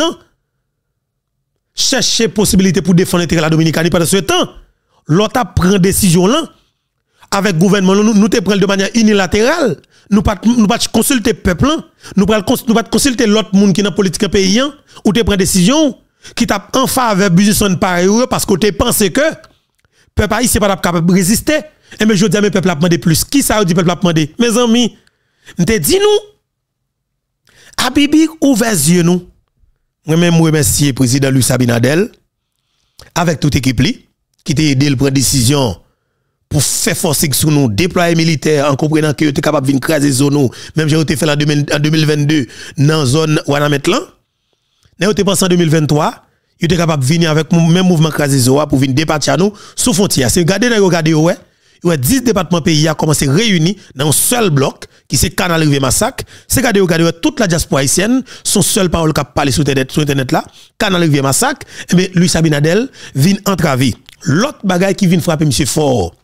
ans, chercher possibilité pour défendre l'intérêt de la Dominicanie pendant ce temps. pris prend décision là, avec le gouvernement, nous, nous te prenons de manière unilatérale. Nous ne pouvons pas consulter peuple hein. nous ne pouvons pas consulter l'autre monde qui dans politique pays hein. ou te une décision qui t'a en faveur business pareil hein, parce que tu penses que peuple n'est pas capable de résister et eh, mais je dis mes peuple a demandé plus qui ça dit peuple a demandé mes amis te dit nous Habibi ouvert yeux nous moi-même, remercier président Luis Abinadel, avec toute équipe qui t'a aidé le prendre décision pour faire force sur nous, déployer militaire, en comprenant que était capable de craser zone nous, même j'ai été fait en 2022 dans zone Wanametlan. Nous été pensé en 2023, il était capable de venir avec le même mouvement craser zone pour venir départir nous sous frontière. C'est vous regardez ouais. Il y a 10 départements pays qui ont commencé réunir dans un seul bloc qui c'est canal rivé massacre, c'est garder regarder toute la diaspora haïtienne, son seul parole qui parle sur internet, sur internet là, canal rivé massacre, et eh bien lui Sabinadel vient entraver. L'autre bagaille qui vient frapper monsieur fort.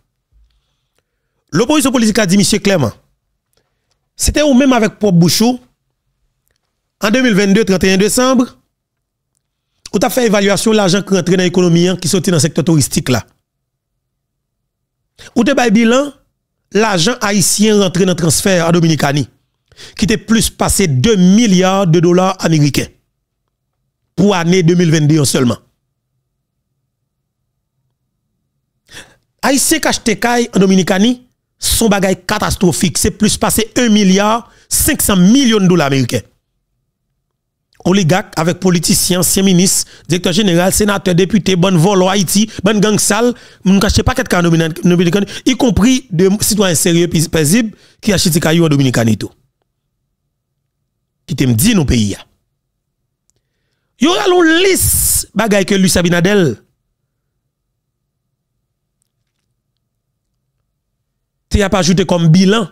L'opposition politique a dit monsieur Clément, C'était vous même avec Pop Bouchou en 2022 31 décembre ou as fait évaluation l'argent qui rentre dans l'économie hein, qui sortit dans le secteur touristique là. Ou te bail bilan l'argent haïtien rentré dans le transfert à Dominicani, qui était plus passé 2 milliards de dollars américains pour l'année 2021 seulement. Haïtien qui en Dominicani, son bagage catastrophique, c'est plus passé 1 milliard 500 millions de dollars américains oligarques, avec politiciens, anciens ministres, directeur général, sénateur, député, bonne volo Haïti, bonne gang sale, nous ne cachez pas y compris de citoyens sérieux et paisibles qui achètent des en tout. Qui te dit nos pays. aura l'on lisse bagay que Luis Abinadel tu a pas ajouté comme bilan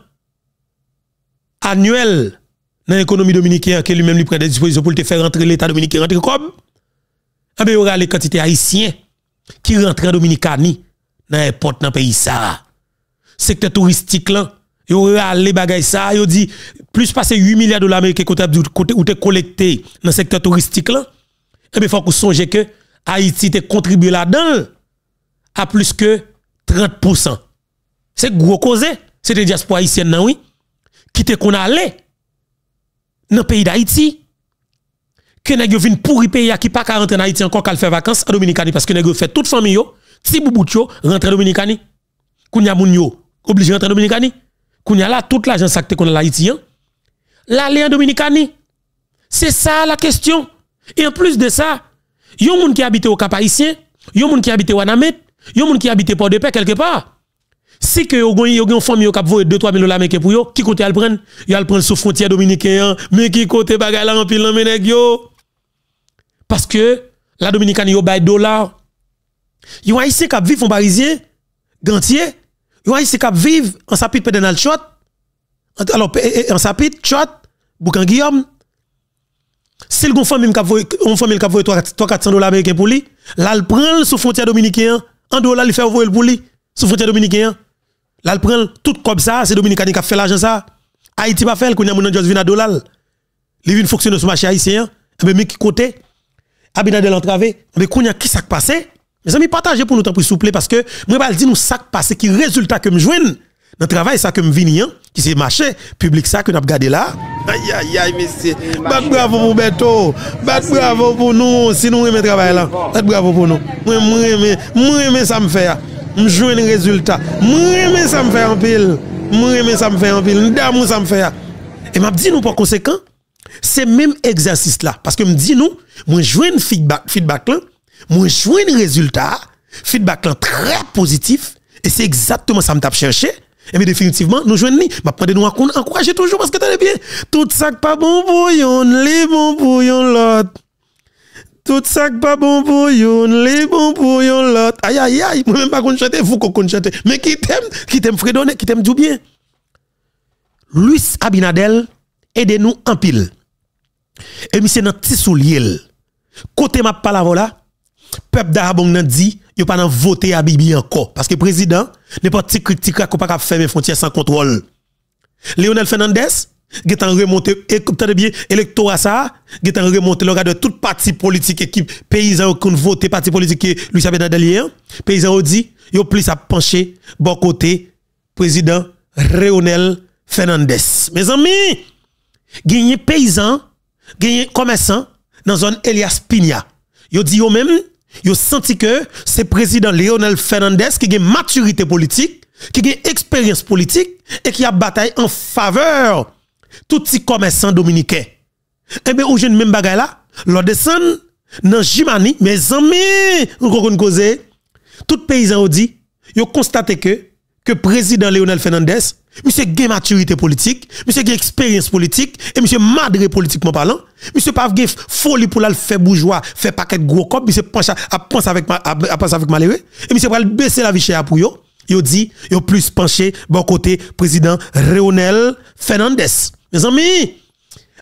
annuel dans l'économie dominicaine, qui lui-même lui prend des dispositions pour te faire rentrer l'État dominicain, rentrer comme. Eh bien, il y aura les quantités haïtiennes qui rentrent en Dominicanie, dans les portes dans le pays ça. Secteur touristique là, il y aura les bagages ça, il dit plus de 8 milliards de dollars américains ou te collecté dans le secteur touristique là. et eh bien, il faut que songe que Haïti te contribué là-dedans à plus que 30%. C'est gros causé, un diaspora haïtienne, oui, qui te qu'on allait dans le pays d'Haïti, que nèg yo vinn pourri pays qui pas rentrer en Haïti encore faire vacances en Dominicani parce que nèg fait toute famille yo, si boubout rentre rentrer en Dominicani. Kounya moun yo obligé rentrer en Dominicani. Kounya là toute l'argent ça que connaît l'Haïtien. L'aller en Dominicani. C'est ça la question. Et en plus de ça, yon moun qui habite au Cap Haïtien, yon moun qui habite Anamet, yon moun qui habite Port-de-Paix quelque part. Si que vous avez une famille qui a 2-3 000 dollars pour vous, qui côté elle prendre Il elle prendre sous frontière dominicaine, mais qui côté bagay la rempli la meneg yo. Parce que la dominicaine yo bay dollar. Yon haïtien qui vivent en parisien, gantier, yon haïtien qui vivent en sapit pédénal chot alors eh, eh, en sapit chot boucan guillaume. Si le famille qui de 3-400 dollars américains pour lui, là elle prend sous frontière dominicaine, en dollar il fait envoyer pour lui, sous frontière dominicaine. Là, elle prend tout comme ça, c'est Dominicani qui a fait l'argent ça. Haïti pas fait, qu'on a mon Josvin à dollar. Il vient fonctionner sur le marché haïtien, hein. mais mais qui côté Abinadel entravé, mais qu'on a qui ça passé Mes amis, partagez pour nous temps plus souple parce que moi pas dire nous ça passé qui résultat que me joigne dans travail ça que me vini hein, qui c'est marché public ça que n'a gardé là. Aïe aïe aïe monsieur. Bat bravo pour Beto. Bat bravo pour nous si nous aimons travail là. Bat bravo pour nous. Moi moi moi moi ça me fait hein je un résultat. Je ça me fait en pile. Je ça me fait en pile. Je ça me fait. Et m'a dit nous par conséquent, c'est même exercice là. Parce que me dit nous, moi joue un feedback, feedback là, moi joue un résultat, feedback très positif. Et c'est exactement ça me je chercher. Et bien définitivement, nous ni Ma prendre nous encourager toujours parce que t'as bien. Tout ça pas bon pour les bon pour là. l'autre. Tout ça pas bon pour yon, les bon yon lot. Aïe, aïe, aïe, moi même pas qu'on chante, vous qu'on chante. Mais qui t'aime, qui t'aime fredonner, qui t'aime tout bien. Luis Abinadel, aidez-nous en pile. Et monsieur nan tisouliel. Côté m'a pas peuple d'Arabon nan dit, yo pas nan voter à Bibi encore. Parce que président, n'est pas tic qu'on pas fermer faire frontières sans contrôle. Léonel Fernandez, est en remontée, écoutez bien, électorat ça, est en remontée, de toute partie politique, équipe, paysan qui ont voté parti politique, Louis Abedadalien, paysan ont dit, ont plus à pencher, bon côté, président Réonel Fernandez. Mes amis, y paysan, des commerçant, dans zone Elias Pina. Yo dit eux même, ont senti que c'est président Léonel Fernandez qui a maturité politique, qui a expérience politique et qui a bataille en faveur tout petit commerçant dominicain. Eh bien, aujourd'hui même bagay là, l'on descend dans Jimani, mes amis, nous tout paysan dit, ils ont constaté que, que président Léonel Fernandez, monsieur gain maturité politique, monsieur gain expérience politique, et monsieur madré politiquement parlant, monsieur pas gain folie pour la faire bourgeois, faire paquet gros cop, monsieur penche à penser avec, à, malheureux, et monsieur va baisser la vie chère pour yo, yo dit, yo plus penché, bon côté, président Léonel Fernandez. Mes amis,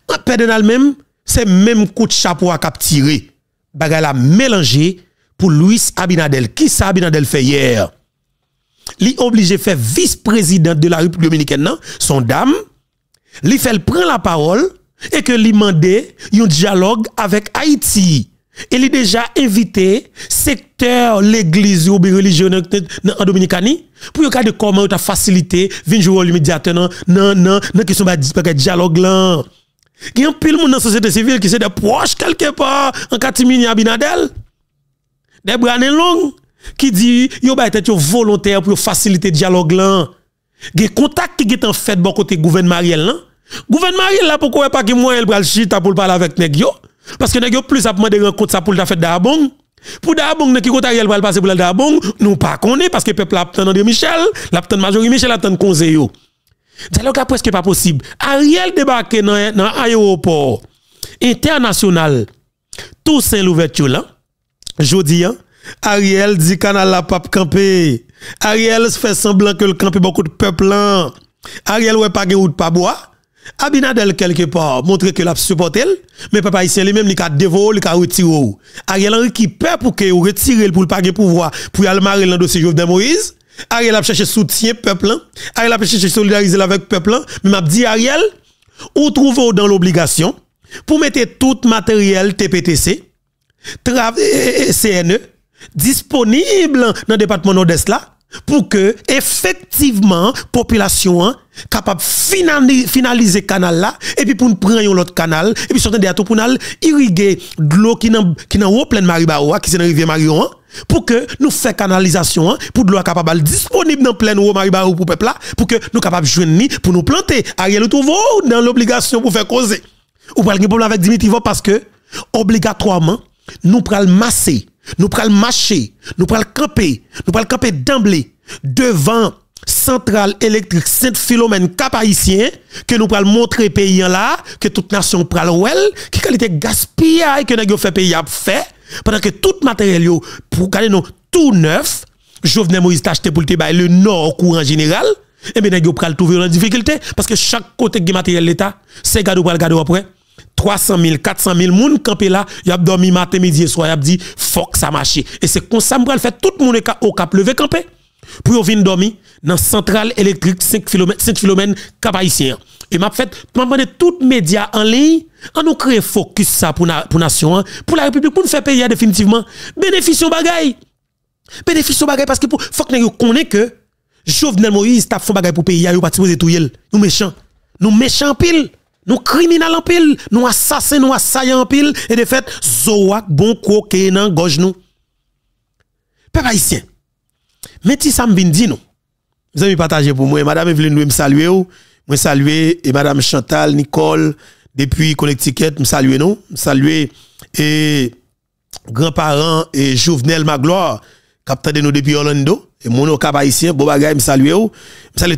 en paix de même, c'est même coup de chapeau à cap tiré. Bagala mélangé pour Luis Abinadel. Qui ça Abinadel fait hier? Li obligé fait vice-président de la République dominicaine, Son dame. Li fait prend la parole et que li mandé un dialogue avec Haïti. Il est déjà invité secteur l'église ou les religieux en Dominicanie pour de comment tu as facilité venir jouer le médiateur non non non non sont pas dialogue là. Il y a un pile monde dans la société civile qui sont des proches quelque part en Katimini Abinadel. Des branes longs qui dit yo ba tête volontaire pour faciliter dialogue là. Des contacts qui est en fait bon côté gouvernement Ariel là. Gouvernement Ariel là pourquoi pas qu'il moi il chita pour parler avec nèg yo. Parce que nous plus à demander un ça pour la fête d'Abon. Pour d'Abon, qui compte Ariel va passer pour d'Abon. nous pas connaît parce que peuple attend de Michel, l'attend de Michel, l'attend Conseil. Dialogue presque pas possible. Ariel débarque dans l'aéroport international Toussaint l'ouverture là. Jodi hein. Ariel dit canal la pape campé. Ariel fait semblant que le camper beaucoup de peuple là. Hein. Ariel ouais pas route pas bois. Abinadel quelque part montre que l'a supporté mais papa ici lui-même il a dévoilé il a retiré Ariel Henry qui peut, pour que retire pour pas gagner pouvoir pour aller marrer dans dossier de Moïse Ariel a cherché soutien peuple hein. Ariel a cherché solidariser avec peuple hein. mais m'a dit Ariel ou trouve dans l'obligation pour mettre tout matériel TPTC eh, eh, eh, CNE disponible dans le département nord-est là pour que effectivement population hein, capable finaliser canal là et puis pour nous prendre autre canal et puis sortir des pour nous irriguer de l'eau qui dans qui dans pleine Maribao hein, qui c'est dans rivière Marion hein, pour que nous fassions canalisation pour de l'eau capable disponible dans pleine eau Maribao pour peuple là pour que nous capable joindre pour nous planter Ariel trouve dans l'obligation pour faire causer ou pas de problème avec Dimitivo parce que obligatoirement nous prenons masser nous pral marcher, nous pral camper, nous pral camper d'emblée devant centrale électrique saint philomène cap haïtien que nous pral montrer pays là que toute nation pral ouel qui qualité et que nous fait pays a fait pendant que tout matériel yo pour garder nos tout neuf Jovenel Moïse acheté pour le le nord courant général et eh ben nous pral trouver en difficulté parce que chaque côté du matériel l'état c'est gado pral gado après 300 000, 400 000 moun campé là, y a dormi matin, midi et soir, y a dit, fuck, ça marche. Et c'est comme ça, m'bral fait tout le monde au cap levé camper. Pour yon vint dormi, dans centrale électrique 5 Philomène, 5 km, cap haïtien. Et m'a fait, m'a demandé tout média en ligne, on nous crée focus ça pour la pour nation, hein. pour la République, pour nous faire payer définitivement. bagaille. bagay. au bagay parce que pour, faut que nous connaît que, Jovenel Moïse taf fait bagay pour payer, y'a pas supposé tout yel. Nous méchants. Nous méchants pile. Nous criminels en pile, nous assassins, nous assaillants en pile, et de fait, Zoak bon coquin nan gauche nous. Peuple haïtien, si ça m'a dit nous. Vous avez partagé pour moi, madame Evelyne nous me saluer, moi saluer, et madame Chantal, Nicole, depuis Connecticut, me saluer nous, me saluer, et grands-parents, et Jovenel Magloire, capitaine nous depuis Orlando et mon cap haïtien bon bagay me salue ou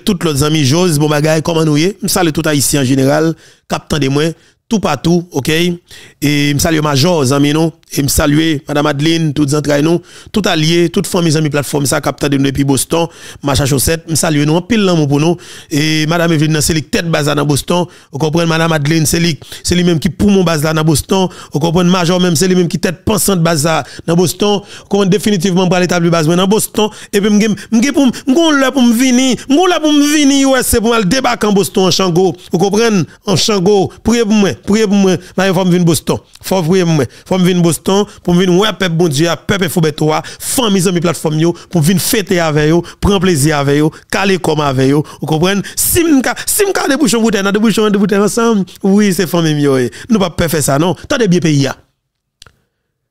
toutes les amis Jose bon bagay comment nous y me salue les haïtiens en général capitaine de moi tout partout OK et me salue major amis non et me saluer madame Adeline toutes entre nous tout allié toute famille amis plateforme ça capta de depuis Boston Macha chaussette me saluer nous en pile l'amour pour nous et madame Evelyne c'est tête base dans Boston vous comprenez madame Adeline c'est lui c'est lui même qui poumon base là dans Boston vous comprenez major même c'est lui même qui tête pensante Baza là dans Boston qu'on définitivement pour l'établir base dans Boston et puis m'gé pour m'gon là pour venir m'gon là pour vini. ouais c'est pour aller débarquer en Boston en Chango vous comprenez en Chango priez pour moi priez pour moi ma venir Boston faut prier pour moi faut venir Boston Boston pour venir ouais peuple bon Dieu, peuple Foubetoa, famille amis plateforme yo pour venir fêter avec eux, prendre plaisir avec eux, caler comme avec eux. Vous comprenez Si m'ka si m'ka des bouchons na des bouchons de bouteille ensemble, oui, c'est famille yo. Eh. Nous pas faire ça non. Tendez bien pays ya.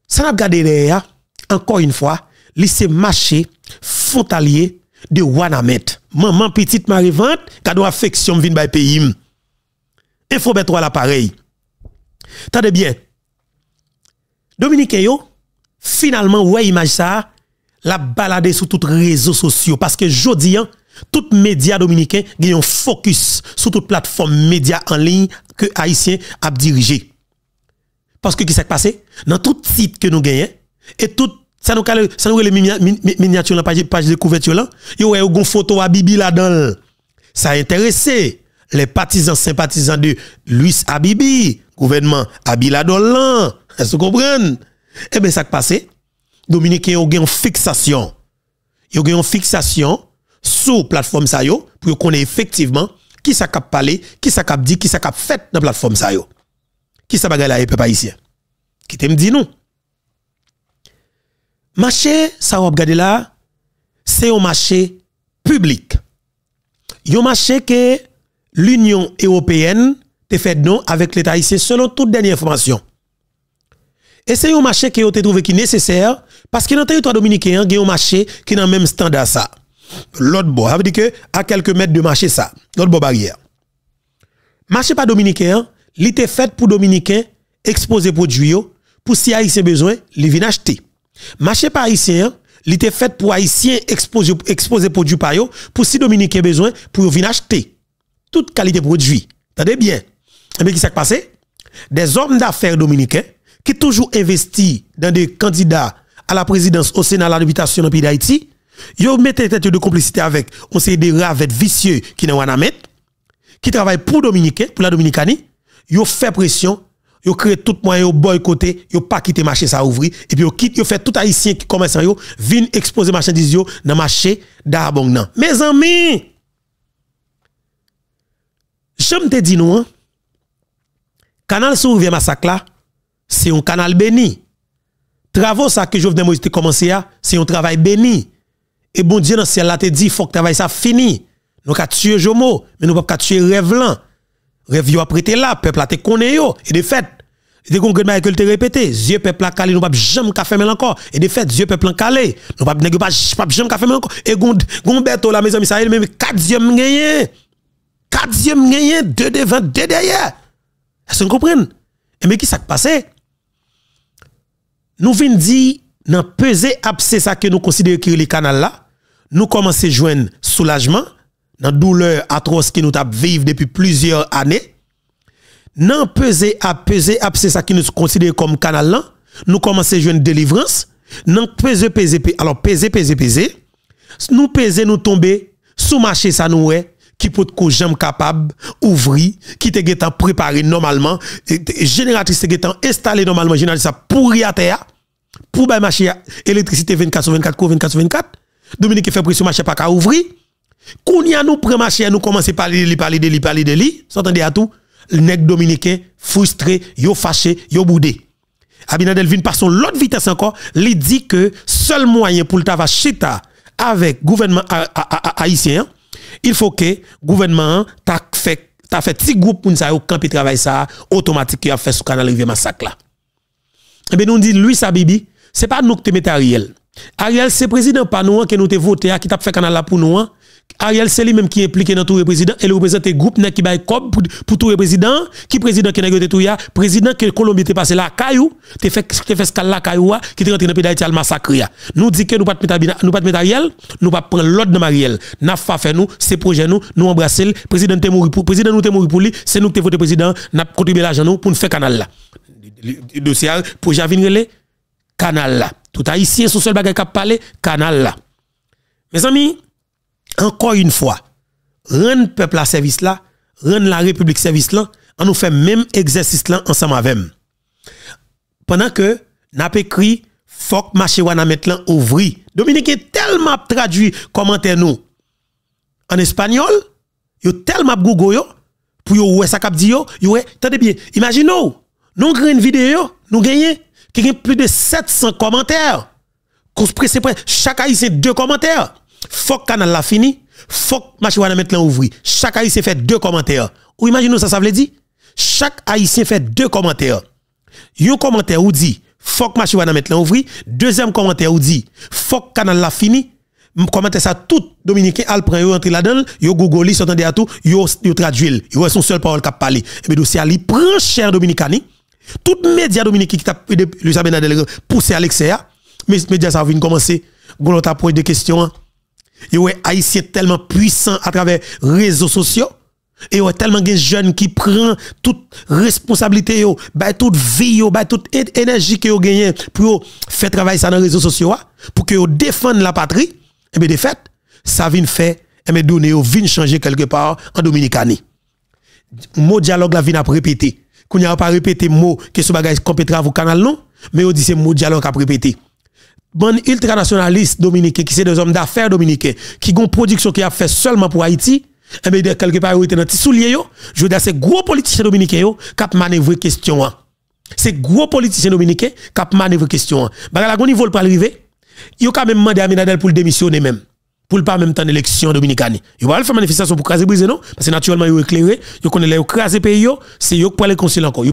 Ça n'a derrière encore une fois, lycée marché frontalier de Wanamet. Maman petite Marie-Vente, cadeau affection vinn by pays. Info à l'appareil. Tendez bien. Dominique finalement, ouais, image ça, la balade sur toutes les réseaux sociaux. Parce que jodi, hein, tout médias dominicains gagne un focus sur toute plateforme média en ligne que Haïtien a dirigé. Parce que qu'est-ce qui s'est passé? Dans tout site que nous gagnons, hein, et tout, ça nous calme, ça nous les miniatures, la page, de couverture là, yo ouais, une photo à Bibi là-dedans. Ça a intéressé les partisans, sympathisants de Luis Abibi, gouvernement là. Est-ce que vous comprenez Eh bien, ça qui passe, Dominicains au une fixation. Ils au une fixation sur plateforme ça pour connait effectivement qui ça cap qui ça cap dit, qui ça fait dans plateforme ça yo. Qui ça bagay la peuple haïtien. Qui te me dit non. Marché ça va regarder là, c'est un marché public. Un marché que l'Union européenne te fait non avec l'État haïtien selon toute dernière information. Et un marché qui a été trouvé qui nécessaire parce que dans le territoire dominicain, il y a un marché qui est dans même standard ça. L'autre bois, ça veut dire que à quelques mètres de marché ça, l'autre bord barrière. Marché pas dominicain, il était fait pour dominicains exposer produits pour si haïtien besoin, il vient acheter. Marché pas haïtien, il était fait pour haïtien exposé pour produits par pour si dominicain besoin pour venir acheter. Toute qualité produit. Attendez bien. Mais qui s'est passé Des hommes d'affaires dominicains qui toujours investi dans des candidats à la présidence au Sénat, à l'habitation dans le pays d'Haïti, yo mettent tête de complicité avec on sait des ravettes vicieux qui n'ont rien à mettre, qui travaillent pour Dominique, pour la Dominicanie, yo fait pression, yo crée tout moyen, yo boycotté, yo pas quitté marché ça ouvrir et puis ils quitte, fait tout haïtien qui commence à vinn exposer marchandises yo dans marché d'Abongnan. Mes amis, j'aime te dis non, hein, canal sur le massacre là, c'est un canal béni. Travaux ça que Jovenel Moïse a commencé c'est un travail béni. Et bon Dieu dans le ciel là te dit faut que travail ça fini. Nous avons tué Jomo, mais nous pas tuer rêve là. Rêve yo prêté là, peuple a te connaît yo et de fait et de concrètement que te répété, Dieu peuple a calé nous pas jamais ka fermer encore et de fait Dieu peuple a calé. Nous pas nèg pas jamais ka fermer encore et gon gon oh, mes la maison Israël même 4e gagné. 4e gagné 2 devant 2 derrière. Est-ce que vous comprenez Et mais qui ça passé nous venons dire, dans peser abcès ça que nous considérons que le canal là, nous commençons à joindre soulagement, dans douleur atroce qui nous vivre depuis plusieurs années. non peser à peser c'est ça que nous considérons comme canal là, nous commençons à joindre délivrance. non peser peser alors peser peser peser, nous peser nous tomber sous marché ça nous est qui peut être jamais capable ouvrir qui te préparé normalement génératrice te installé normalement génératrice ça pourri à terre pour le bah, marché électricité 24 sur 24 24 sur 24. Dominique fait pression marché pas qu'à ouvrir. Quand y a nous prend marché, nous commençons par parler, parler de lui, parler de lui. S'entendez à tout. Le nègre dominicain frustré, yo fâché, yo boudé. Abinadel vient par son l'autre vitesse encore, il dit que seul moyen pour le tava chita avec gouvernement haïtien, il faut que gouvernement t'a fait t'a fait petit groupe pour nous camper travail ça automatique qui a fait sous canal rivière massacre là. Eh bien, nous dit Louis ce c'est pas nous qui te mettons Ariel. Ariel, c'est président pas nous hein, qui nous te voté, hein, qui t'a fait canal là pour nous. Hein. Ariel, c'est lui-même qui est impliqué dans tout le président et le groupe qui bail cob pour, tout le président, qui président qui négocié tout le président que Colombie est passé là caillou, t'es fait ce fait scale la caillou qui est rentré dans pays d'Haïti al massacre Nous disons que nous pas mettre nous pas mettre Ariel, nous pas prendre l'ordre de Mariel. N'a pas fait nous, c'est projet nous, nous embrasser, président te mort pour président nous mort pour lui, c'est nous qui te voté président, n'a contribué l'argent nous pour nous faire canal là dossier pour Javin le canal là tout haïtien sous seul bagage a parler canal là mes amis encore une fois rendre peuple à service là rendre la république service là on nous fait même exercice là ensemble avec pendant que n'a écrit Fok marché wana maintenant ouvri. Dominique est tellement traduit commentaire nous en espagnol, yo tellement gogo yo pour yo ouais ça cap dit yo, yo tendez bien. Imaginez nous avons une vidéo, nous gagnons, qui plus de 700 commentaires. Chaque haïtien deux commentaires. Faut que la fini, faut que va maintenant ouvri. Chaque haïtien fait deux commentaires. Ou imaginez ça, ça veut dire? Chaque haïtien fait deux commentaires. Un commentaire ou dit, faut que va maintenant ouvri. Deuxième commentaire ou dit, faut que canal la fini. Commentaire ça tout Dominicain al prend yo entre là-dedans, yo googoli, s'entendez à tout, yo, yo traduit, yo son seul parole qui parle. Et eh bien, dossier li prend cher Dominicani. Tout média dominique qui ont poussé à l'excès, hein. mais médias ça vient commencer. Gon t'a posé des questions. Yo hein. haïtien tellement puissant à travers réseaux sociaux et ouais tellement de jeunes qui prennent toute responsabilité bay toute vie bah, toute énergie que yo gagné pour faire travailler ça dans les réseaux sociaux hein. pour que yo défendent la patrie et bien de fait ça vient faire et bien donner yo vient changer quelque part en Dominicanie. mon dialogue la vient à répéter qu'on n'a pas répété mot que ce bagage compétra vos canaux non, mais on dit c'est mot dialogue a répété. Bon ultranationaliste dominicain qui c'est des hommes d'affaires dominicains qui ont production qui a fait seulement pour Haïti, et eh bien quelque part ils dans petit soulier yo, je veux dire c'est gros politiciens dominicains yo qui manœuvrer question C'est gros politiciens dominicains qui manœuvrer question. Bagala gon niveau pas arriver, yo quand même demandé à Minadel pour le démissionner même pour le pas même temps d'élection dominicaine. Ils vont faire manifestation pour craser briser non parce que naturellement ils éclairé, ils connaît les le pays, c'est eux qui les concile encore.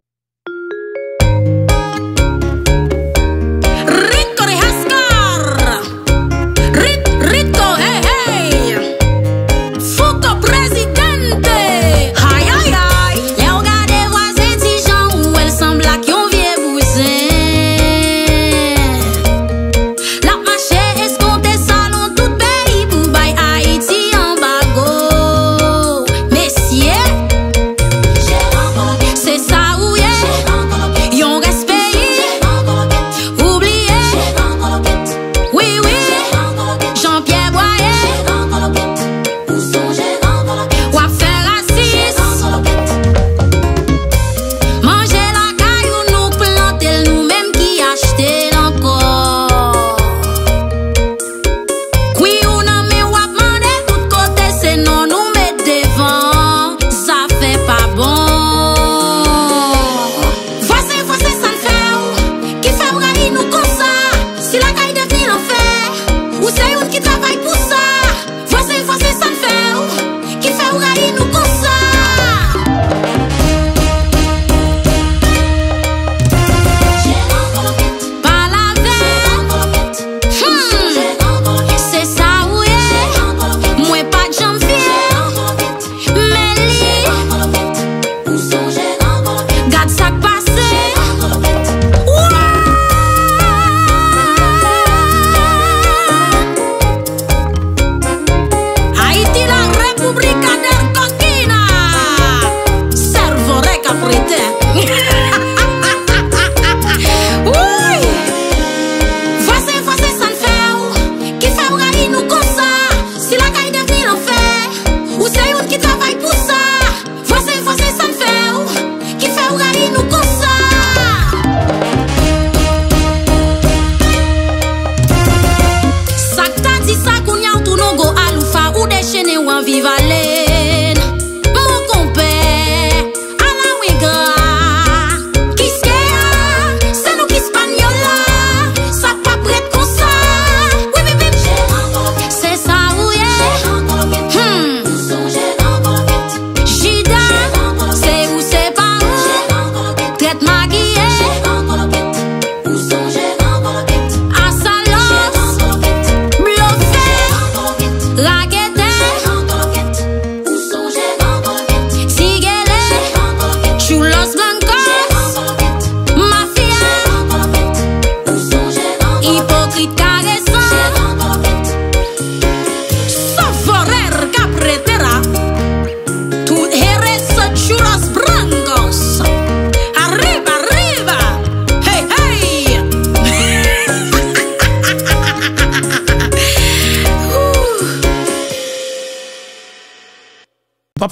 残す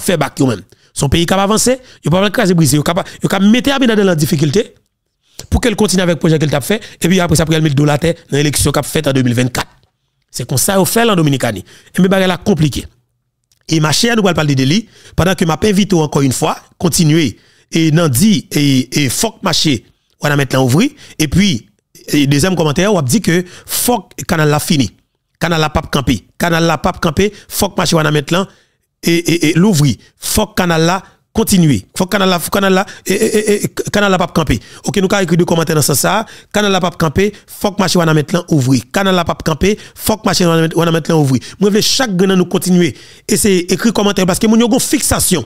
fait bac Son pays capable avancer, il pas craser briser, il capable il capable mettre Abinader dans la difficulté pour qu'elle continue avec le projet qu'elle t'a fait et puis après ça pour elle mettre dollar dans l'élection a faite en 2024. C'est comme ça qu'on fait en Dominicani. Et mais bagarre là compliqué. Et ma chère nous parler de lui pendant que m'a invité encore une fois continuer et non dit et et faut marché on a mettre ouvert et puis deuxième commentaire on a dit que fuck canal la fini canal la pape camper canal la pape camper faut marché on a mettre et, et, et l'ouvrir. Faut canal là continuer. Faut canal là, faut canal là et, et, et pas camper. OK, nous avons écrit deux commentaires dans ce sens Canal là pas camper, faut que marché wana mettre ouvrir. Canal là pas camper, faut que là Moi je veux chaque gagnant nous continuer. Et c'est écrit commentaire parce que mon une fixation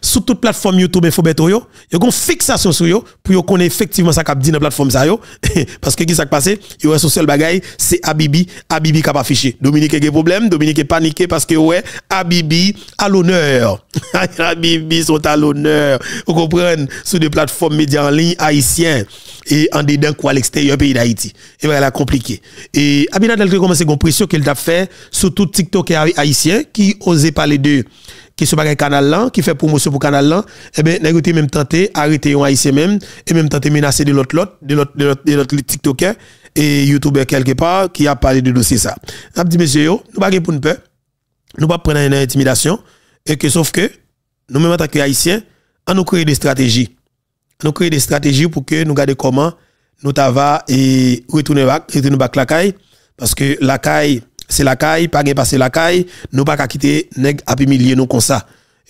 sous toute plateforme YouTube Infobeto yo, a gon fixation sur yo pour yo connaître effectivement ça cap dit dans plateforme ça yo parce que qui s'est passé, yo son seul bagaille c'est Abibi, Abibi qui a affiché. Dominique a des problèmes, Dominique est paniqué parce que ouais, Abibi à l'honneur. Abibi sont à l'honneur. Vous comprenez sur des plateformes médias en ligne haïtien et en dedans quoi, à l'extérieur pays d'Haïti. Et voilà compliqué. Et Abinadel a commencé une pression qu'il a fait sur tout TikTok haïtien qui osait parler de qui sont bagay canal là, qui fait promotion pour canal là, eh ben nèg même tenté arrêter un haïtien même et même tenté menacer de l'autre l'autre de l'autre de l'autre TikToker et youtubeur quelque part qui a parlé de dossier ça. N'a dit monsieur yo, nous pas pour une peur. Nous pas prendre une intimidation et que sauf que nous même en tant haïtiens, on nous créons des stratégies. Nous créé des stratégies pour que nous garder comment nous t'ava et retourner back, retourner back la caille parce que la caille c'est la caille, pas de passer la caille, nous pas qu'à quitter nèg à humilier nous comme ça.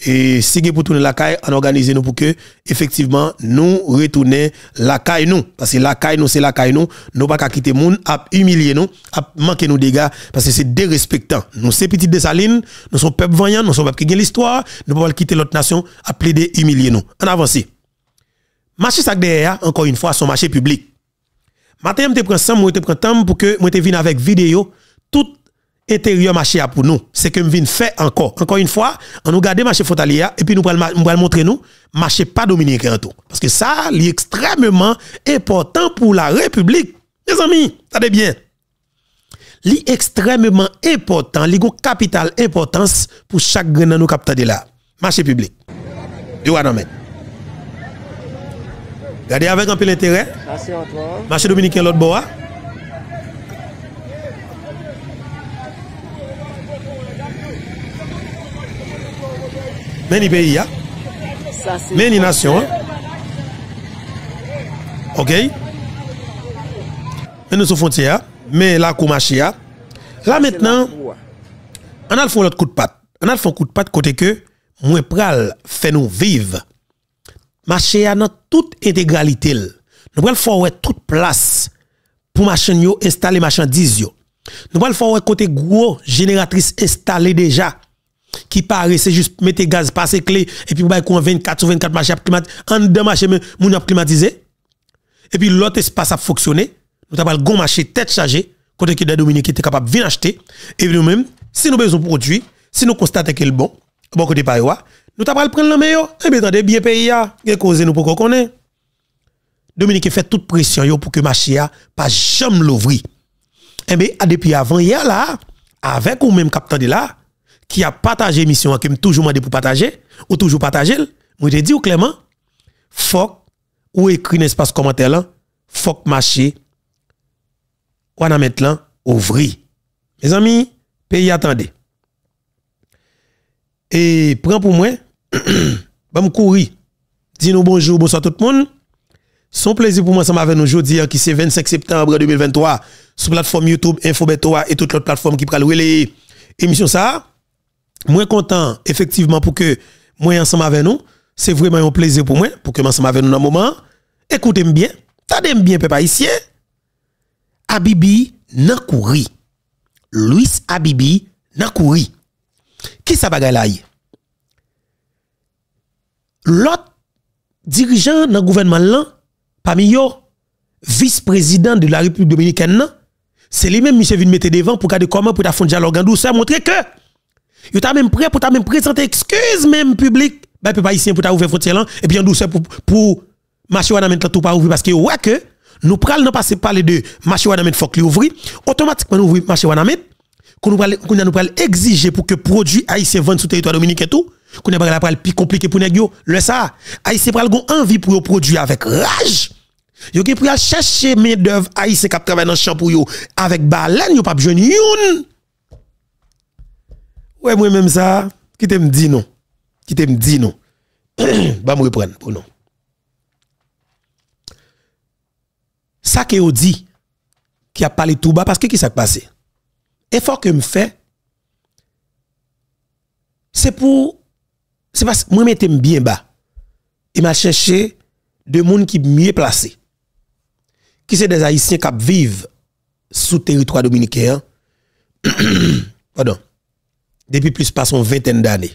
Et si pour tourner la caille, on organise nous pour que, effectivement, nous retourner la caille nous. Parce que la caille nous, c'est la caille nous. Nous pas qu'à quitter moun, à humilier nous, à manquer nous dégâts, parce que c'est dérespectant. Nous, c'est petites desalines nous sommes peuple voyant, nous sommes peuple qui gagne l'histoire, nous pouvons quitter l'autre nation, à plaider, humilier nous. En avance. Marché sac derrière, encore une fois, son marché public. Matin, je te prends ça, je te temps pour que je vienne avec vidéo, Tout intérieur marché pour nous. C'est que viens faire encore. Encore une fois, on nous garde marché Fontalia et puis nous allons montrer nous marché pas dominicain Parce que ça, c'est extrêmement important pour la République. Mes amis, attendez bien. C'est extrêmement important, c'est une capital importance pour chaque grain nous capter là. Marché public. Regardez avec un peu l'intérêt. Marché dominicain l'autre bois. Meni pays, ya. Meni nation, Ok. nous sommes là, mais Meni la koumache ya. Là, maintenant, coup de patte. On de pat. An coup coup de pat kote que moi, pral fait nous vivre. Nous ya nan toute intégralité. l. Nous pral faut wè toute place pour yo installer marchandise, yo. Nous pral wè côté gros, génératrice, installé déjà qui paraît, c'est juste mettre gaz, passer clé, et puis pour 24 ou 24 marchés à en deux marchés, moun a climatisé. Et puis l'autre espace a fonctionné. Nous avons le bon marché tête chargée, côté qui des Dominique était capable de venir acheter. Et puis nous-mêmes, si nous besoin de produits si nous constatons qu'il est bon, bon côté par nous avons le prendre le meilleur. Et eh bien, des bien pays, il causé nous pour qu'on connaisse. Dominique fait toute pression pour que le marché a pas jamais l'ouvrir. Et eh bien, depuis avant hier là, avec ou même capteur de là, qui a partagé l'émission, qui m'a toujours demandé pour partager ou toujours partager moi te dit ou clairement faut ou écrit dans commentaire là faut marcher ou en mettre là mes amis pays attendez et prends pour moi vais me courir dis nous bonjour bonsoir tout le monde son plaisir pour moi ensemble avec nous aujourd'hui hein, qui c'est 25 septembre 2023 sur plateforme YouTube InfoBetoa, et toutes les plateformes qui prennent l'émission ça moi content effectivement pour que moi ensemble avec nous, c'est vraiment un plaisir pour moi pour que ensemble avec nous dans un moment. Écoutez-moi bien, tendez bien peuple haïtien. Abibi Luis Louis Abibi couri. Qui ça bagay là L'autre dirigeant dans le gouvernement là, parmi eux, vice-président de la République dominicaine, c'est lui-même qui vient mettre devant pour garder comment pour faire un dialogue en douceur, montrer que Yo t'a même prêt pour t'a même présenter excuse même public, bah pas ici pour t'a ouvrir frontière là et bien douceur pour pour marché on mettre tout pas ouvert parce que ouais que nous pral non passer parler de marché on mettre faut qu'il ouvri, automatiquement nous ouvrir marché on mettre qu'on nous pral qu'on nous pral exiger pour que produit haïtien vende sur territoire dominicain tout qu'on pas la pral plus compliqué pour nèg yo le ça haïtien pral gon envie pour produire avec rage Yo qui pour chercher main d'œuvre haïtien qui travaille dans champ pour yo avec baleine yo pas besoin youn Ouais, moi-même ça, qui te me dit non. Qui te me dit non. bah, me reprendre pour non. Ça que vous dit, qui a parlé tout bas, parce que qui s'est passé? Effort que me fait, c'est pour, c'est parce que moi t'aime bien bas. Et m'a cherché des monde qui mieux placé. Qui c'est des Haïtiens qui vivent sous territoire dominicain. Pardon depuis plus de vingtaine d'années.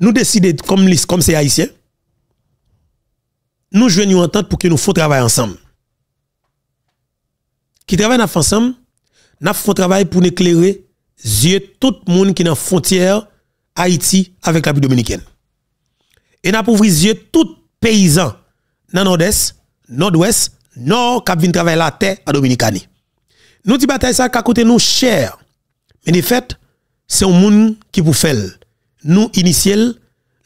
Nous décidons, comme c'est comme haïtien, nous jouons en entente pour que nous fassions travailler ensemble. Qui travaille ensemble, nous faisons travail pour éclairer yeux tout le monde qui est dans la frontière Haïti avec la République dominicaine. Et nous avons yeux tout paysan dans le nord-est, nord-ouest, nord qui travailler la terre à Dominicanie. Nous disons bataille ça qu'à côté nous cher. Mais de fait, c'est un monde qui vous fait. Nous initiels,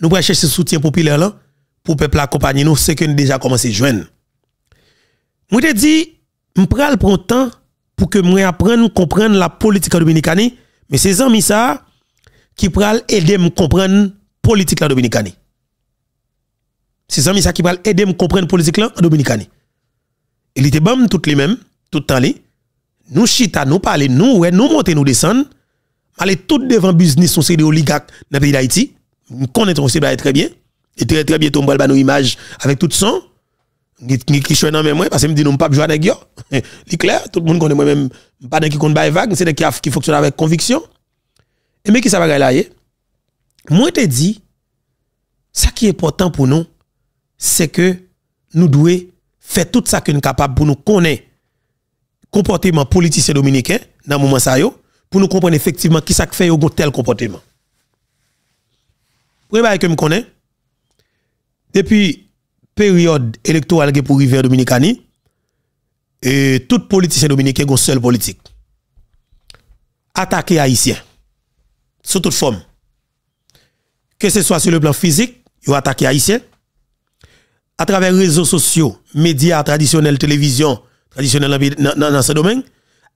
nous pouvons chercher soutien populaire là pour peuple accompagner nous, c'est que nous déjà commencé joindre. Moi te dit, prends le temps pour que moi apprenne comprendre la politique dominicaine, mais ces amis ça qui pral aider me comprendre politique la dominicaine. Ces amis ça qui pral aider à comprendre politique la dominicaine. Il était bon tout les mêmes, tout le temps nous chita, nous parler, nous, ouais, nous monter, nous descendre, aller tout devant business, on c'est des dans le pays d'Haïti. Nous connaissons aussi bah, très bien. Et très, très bientôt, on va nos images avec tout son. Qui suis dans même parce que me dit non pas jouer avec yo. C'est clair, tout le monde connaît moi même pas d'un qui compte vague, c'est d'un qui fonctionne avec conviction. Et mais qui ça va là eh? Moi te dit ça qui est important pour nous c'est que nous devons faire tout ça que nous sommes capables pour nous connaître comportement politicien dominicain dans moment ça pour nous comprendre effectivement qui ça fait un tel comportement. voyez que me connais depuis période électorale pour Rivière Dominicani et tout politicien dominicain ont seul politique. Attaquer haïtiens... sous toute forme. Que ce soit sur le plan physique, ...ou attaquer haïtiens... à travers les réseaux sociaux, médias traditionnels, télévision, traditionnel dans ce domaine,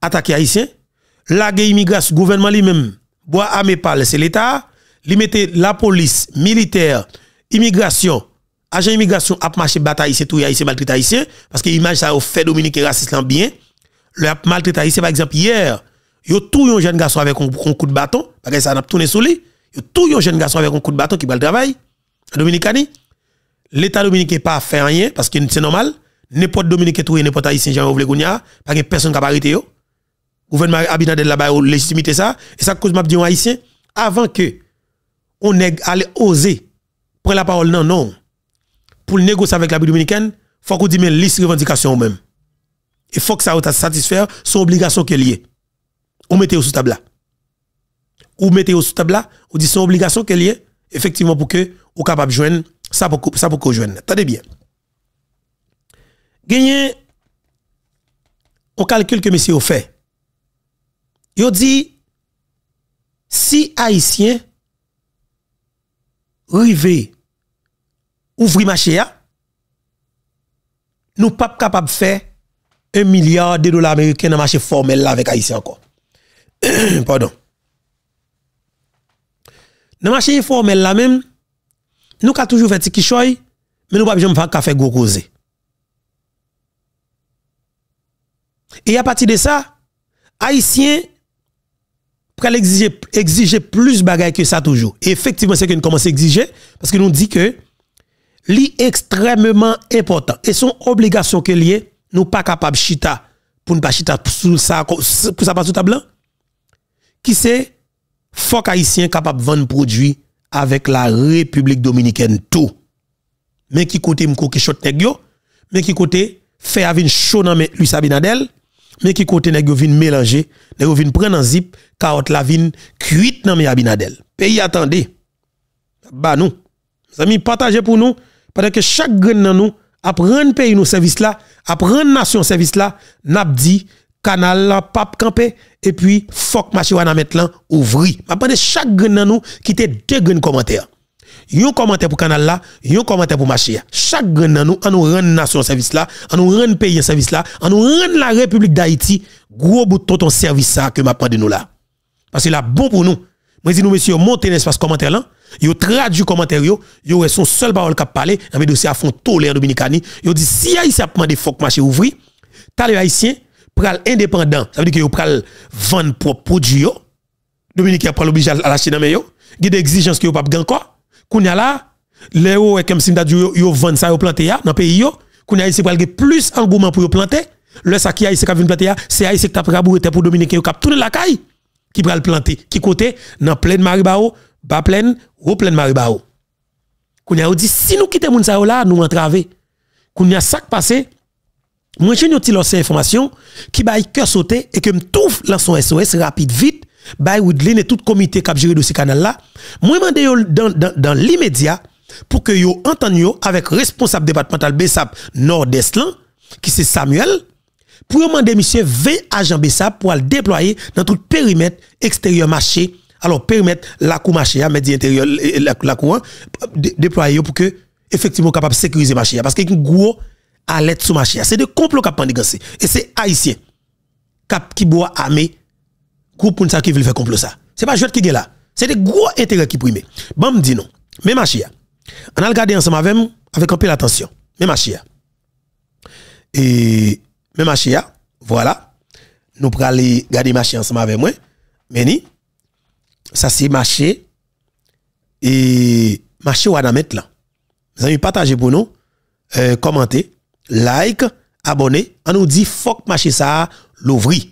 attaquer haïtien, laguer immigration, gouvernement lui-même, bois armé c'est l'État, lui mettait la police, militaire, immigration, agent immigration a marcher bataille c'est tout haïtien maltraité haïtien, parce que l'image ça au fait Dominique raciste bien, le maltraité haïtien, par exemple, hier, y a tout un jeune garçon avec un, coup de bâton, parce que ça n'a pas tourné sous lui, a tout un jeune garçon avec un coup de bâton qui va le travail, Dominicani, l'État dominicain pas fait rien, parce que c'est normal, n'importe Dominique n'est n'importe Haïtien, jean ou qu'on pas que personne qui a arrêté. Le gouvernement habitant de là-bas, légitimité ça. Et ça cause, m'a je Haïtien, avant que on ait osé oser prendre la parole, non, non, pour négocier avec la dominicaine, faut qu'on dise liste revendication même. Il faut que ça satisfaire son obligation qui est liée. On mettez au sous table là. Ou mettez au sous table là, on dit son obligation qui est liée, effectivement, pour que, vous capable de joindre, ça pour, ça pour qu'on Tenez bien. Genyen, on kalkul ke mese yo fe. Yo di, si Haitien rive ouvri mache ya, nou pap kapab fe 1 milyar 2 dolar Ameriken nan mache formel la vek Haitien ko. Pardon. Nan mache formal la men, nou ka toujou fe ti ki choy, men nou pap jom fang kafe gokoze. Et à partir de ça, Haïtiens pral exiger, exiger plus bagaille que ça toujours. effectivement, c'est que nous commençons à exiger, parce que nous dit que li extrêmement important. Et son obligation que lié, nous pas capable chita, pour ne pas chita pour ça, pour ça pas sous table. Qui c'est, faut haïtien capable vendre produit avec la République Dominicaine tout. Mais qui côté m'ko qui nèg yo, mais qui côté fait avin chaud dans Luis Abinadel, mais qui côté nèg yo vinn mélanger, nèg yo vinn prendre en zip, carotte la vinn cuite dans mes Abinadel. Pays attendez. Bah nous. Mes amis, partagez pour nous pendant que chaque grain dans nous apprend pays nous service là, apprend nation service là, n'a dit canal pape campé et puis fuck machiwana mettre là ouvri. M'a chaque grain dans nous qui te deux grains commentaires un commentaire pour canal là, un commentaire pour marché. Chaque grand nous, on nous rend nation service là, on nous rend pays service là, on nous rend la République d'Haïti gros bout de ton service ça que m'a de nous là. Parce que là bon pour nous. Moi dis nous messieurs, montez l'espace commentaire là, yo traduit commentaire yo, yo son seul parole qu'a parler, avec dossier à fond tolère dominicani, yo dit si Haïti a demandé que marché ouvri, t'as les haïtiens pral indépendant, ça veut dire que yo pral vendre propre produit yo. Dominicain pral obligé à l'acheter dans yo. Il y a des exigences que yo pas encore kounya là les et comme si m'a dit yo vendre ça yo planter ya dans pays yo kounya ici pour plus engouement pour yo planter le ça qui haïtien qui vient planter c'est haïtien qui t'a raboué pour dominicain yo cap tourner la caille qui pral planter qui côté dans pleine maribao bas pleine ou pleine maribao kounya dit si nous quittons moun ça là nous entraver kounya ça passé moi j'ai une petite information qui baille cœur sauter et que me lance dans son SOS rapide vite by Woodlin et tout comité qui a géré ce canal là, moi demande dans dans, dans l'immédiat pour que yo entendez avec responsable départemental Besap Nord-Est qui c'est Samuel pour demander monsieur 20 agents BESAP pour le déployer dans tout périmètre extérieur marché. Alors périmètre la cour marché, hein, intérieur la, la cour hein, déployer pour que effectivement capable de sécuriser marché parce qu'il y a un gros alerte sur marché. C'est des complots qui ont Et c'est haïtien qui boit armé coup pour ça qui veut faire complot ça. C'est pas jouet qui est là. C'est des gros intérêts qui priment. Bon, me dit non. Mais ma on a regardé ensemble avec avec un peu l'attention, Mais ma Et mais machia, voilà. Nous pour aller garder machia ensemble avec moi. Mais ni ça c'est marché et marché ou à mettre là. Vous avez partagé pour nous, euh, like, abonné. On nous dit fuck marché ça l'ouvrir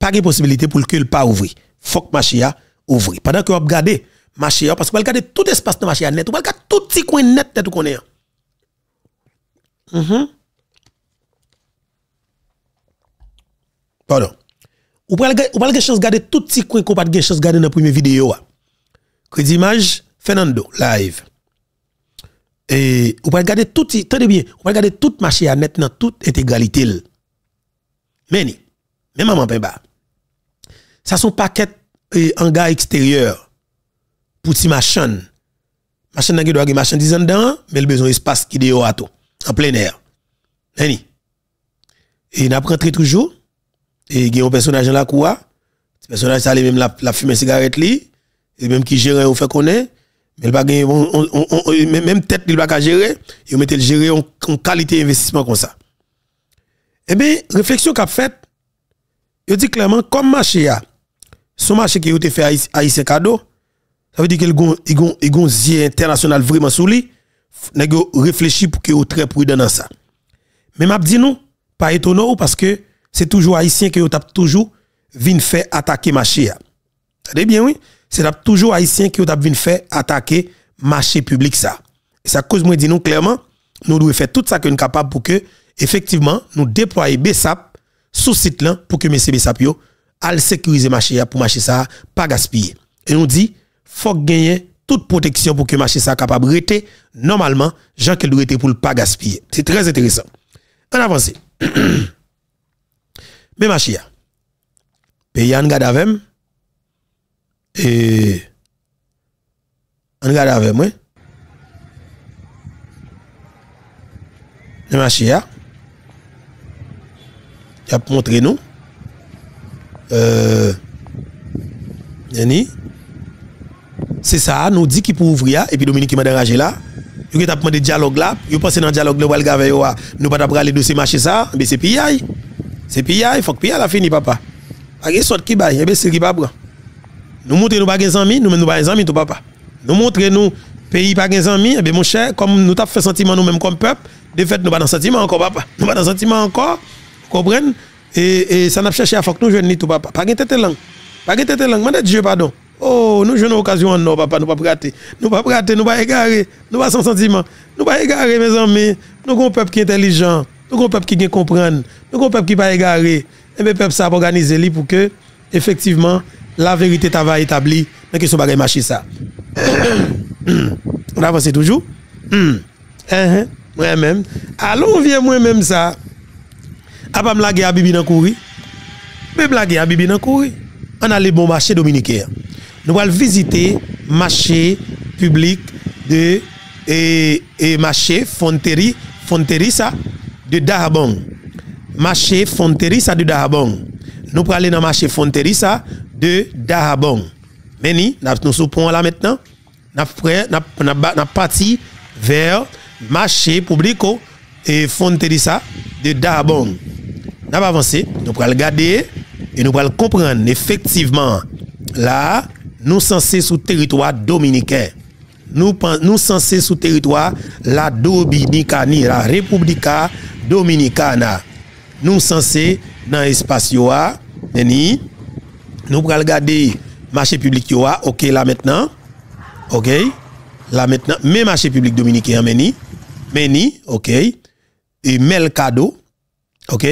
pas de possibilité pour que le pas ouvrir. Faut que marché ouvre. Pendant que vous regardez marché parce que vous regardez tout espace de Machia net, vous regardez tout petit coin net net qu'on est. Mm -hmm. Pardon. Ou pas regarder chance garder tout petit coin qu'on pas de chance garder dans la première vidéo. Hein. Crédit image, Fernando, live. Et on pas regarder tout, tenez bien, vous pas regarder tout marché net dans toute intégralité. Mais ni, Même maman, ben ça sont paquet en gars extérieur pour ti machine. Machine n'a doit machine disant dedans, mais le besoin d'espace qui dehors à tout en plein air. Nani. Et n'a rentré toujours et il y a un personnage dans la cour, ce personnage ça même la, la fumer cigarette li et même qui gère on fait connait mais pas même tête il pas gérer, il mettait le gérer en, qualité investissement comme ça. Eh bien, réflexion qu'a faite, je dis clairement comme marché a ah, ce marché qui a été fait haïtien cadeau, ça veut dire qu'il y a un zier international vraiment sous lui, nèg réfléchi pour que très prudent dans ça. Mais m'a dit nous, pas étonnant parce que c'est toujours haïtien qui tape toujours fait faire attaquer marché. Vous bien oui, c'est toujours haïtien qui a vinn faire attaquer marché public ça. Et ça cause moi dit nous clairement, nous devons faire tout ça que nous capable pour que effectivement nous déployer sur sous site là pour que monsieur BSAP yo à sécuriser machia pour marché ça pas gaspiller. Et on dit faut gagner toute protection pour que marché ça capable rester normalement gens qu'il doit pour pas gaspiller. C'est très intéressant. On avance. Mais machia. pays en garde avec et en garde avec moi. Le marché a montré nous euh, c'est ça, nous dit qui pour ouvrir, et puis Dominique m'a dérangé là. Vous avez demandé dialogue là, vous pensez dans le dialogue là, vous ah, nous pas d'après aller dossier marchés ça, mais c'est PIA. C'est PI, il faut que PIA la fini, papa. Avec sorte qui baille, et c'est qui pas Nous montrons nous pas des amis, nous nous pas des amis, tout papa. Nous montrons nous pays pas des amis, et eh bien mon cher, comme nous avons fait sentiment nous-mêmes comme peuple, de fait nous pas dans sentiment encore, papa. Nous pas dans sentiment encore, vous comprenez? et, ça n'a pas cherché à faire que nous jeunes ni tout papa pas tête langue pas tête langue mais Dieu pardon oh nous jeunes occasion non papa nous ne pas rater nous ne pas rater nous ne pas égarer nous pas sans sentiment nous pas égarer mes amis nous avons un peuple qui est intelligent nous avons un peuple qui comprendre nous avons un peuple qui ne pas égarer et eh bien peuple ça organiser lui pour que effectivement la vérité va établie dans question bagay pas ça on avance toujours hein, hein? moi-même allons viens moi-même ça a pas blague à Bibi dans courir. Même blague à Bibi dans courir. On a les bon marché Nous allons visiter marché public de et, et marché Fonterie, Fonterissa de Dahabong. Marché Fonterissa de Dahabon. Nous allons aller dans marché fonterisa de Dahabon. Mais nous, nous sommes là maintenant. Nous sommes partis vers marché public et Fonterissa de Dabong. N ap avanse, nou pral gade, e nou pral kompren, efektiveman, la, nou sanse sou teritwa Dominiken. Nou sanse sou teritwa la Dominika ni, la Republika Dominikana. Nou sanse nan espasyo a, meni, nou pral gade, machè publik yo a, ok, la metnan, ok, la metnan, meni, meni, ok, et Melcado, ok,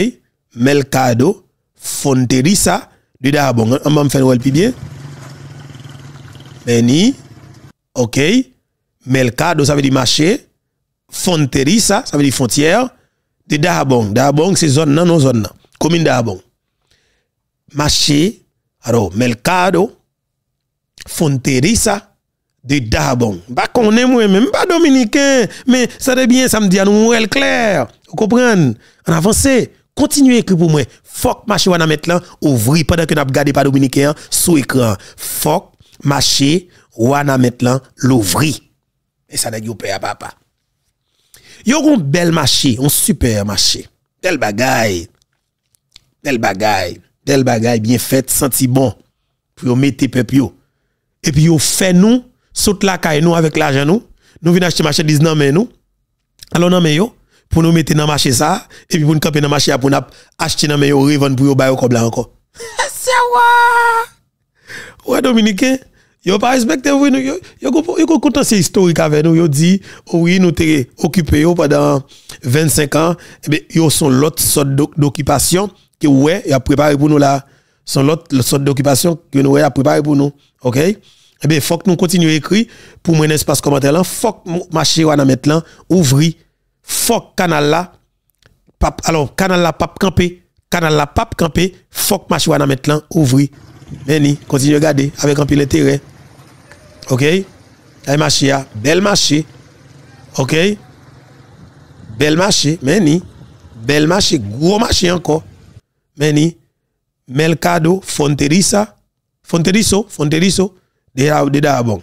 Melkado, Fonterissa, de Dahabong. on va faire le plus bien. Meni, ok, Melkado, ça veut dire marché, Fonterissa, ça veut dire frontière, de Dahabong. Dahabong, c'est zone non, non zone non, commune Dahabong. Marché, alors, Melkado, Fonterissa, de Dabon. Bah, qu'on est moi-même, pas bah, dominicain, mais ça de bien, ça me dit à nous, elle clair. Vous comprenez? En avance, continuez à écrire pour moi. Fuck, marché, on mettre là, pendant que n'a regardé pas dominicain sous écran. Fuck, marché, on a mettre Et ça n'a pas père papa. Yo un bel marché, un super marché. Bel bagaille. Bel bagaille. Bel bagaille bien faite, senti bon. Puis on mette peuple Et puis on fait nous saute la caille nous avec l'argent nous, nous venons acheter marchandise dans main nous. Alors dans main yo pour nous mettre dans marché ça et puis pour nous camper dans marché pour nous acheter dans main yo revendre pour yo bailler comme là encore. C'est wa. Ouais dominicain Yo pas respecté vous nous yo yo yo content c'est historique avec nous yo dit oh oui nous t'es occupé pendant 25 ans et eh ben yo sont l'autre sorte d'occupation que ouais y a préparé pour nous là son l'autre sorte d'occupation que nous a préparé pour nous OK eh bien, faut que nous continuions à écrire pour mon espace commentaire là. Faut que marché à mettre là, ouvri. Faut que canal là, alors canal là pape camper, canal là pape camper. Faut que marché à mettre là, ouvri. Meni, continue à regarder. avec un pile intérêt. OK? Eh marché ah, bel marché. OK? Bel marché, Meni, Bel marché, gros marché encore. Meni. Melcado, Fonterisa, Fonteriso, Fonteriso. E, de la bon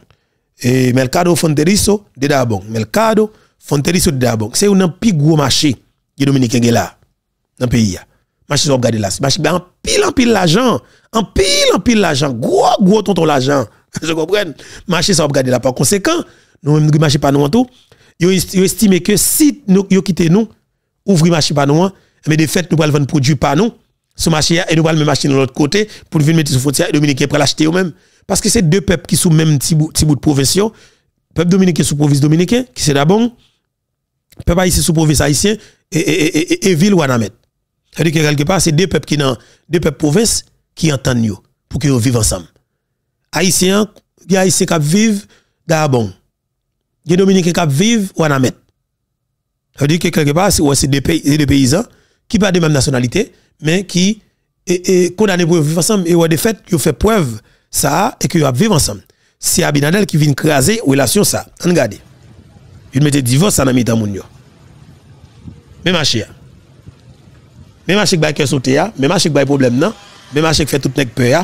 le mercado fonterizo de la bon mercado fonterizo de la bon c'est un plus gros marché qui dominicain là dans pays marché on regarde là marché en pile en pile l'argent en pile en pile l'argent gros gros tonton l'argent je comprends marché ça regarder là par conséquent nous même marché pas nous en tout ils estime que si nous quittons quitter nous ouvrir marché pas nous mais de fait nous pas vendre produit pas nous ce marché et nous pas le marché de l'autre côté pour venir mettre sur frontière dominicain pour l'acheter eux-mêmes parce que c'est deux peuples qui sont même petit bout de province. Peuple dominicain sous province dominicain, qui c'est d'abord. Peuple haïtien sous province haïtien et, ville Wanamet. C'est-à-dire que quelque part, c'est deux peuples qui dans deux peuples province qui entendent pour qu'ils vivent ensemble. Haïtiens, il y a Haïtiens qui vivent d'abord. Il y Dominicains qui vivent Wanamet. C'est-à-dire que quelque part, c'est deux, paysans qui pas de même nationalité, mais qui sont condamnés pour vivre ensemble et au de fait, ils fait preuve ça et que vous vivre ensemble. C'est Abinadel qui vient craser relation ça. Regardez. Il mettait divorce dans mitan yo. Même achia. Même achik bay cœur sauté même achik bay problème nan, même achik fait tout nèg peur ya,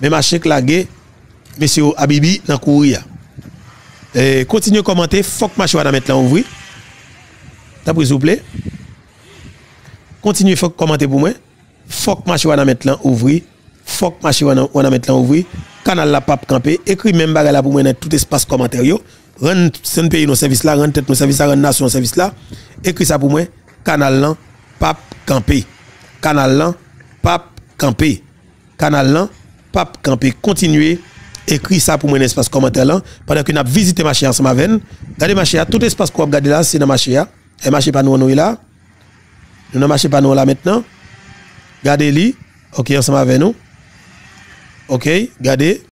même a lagué monsieur Abibi dans courir Et continuez commenter, fuck macho à mettre là ouvri. T'as s'il vous plaît. Continuez à commenter pour moi. Fuck macho à mettre là ouvri. Fuck macho à mettre là ouvri canal la pape campé, écrit même bagarre là pour moi dans tout espace commentaire yo, rend sen pays nos services là, rend tête nos services là, rend nation service là, Écris ça pour moi canal là pape campé. Canal là pape campé. Canal là pape campé. Continuez Écris ça pour moi dans espace commentaire là pendant que n'a visité marché ensemble avec regardez marché tout espace qu'on regarder là c'est dans marché et eh, marché pas nous là nous ne marché pas nous là maintenant regardez li OK ensemble avec nous ok, regardez,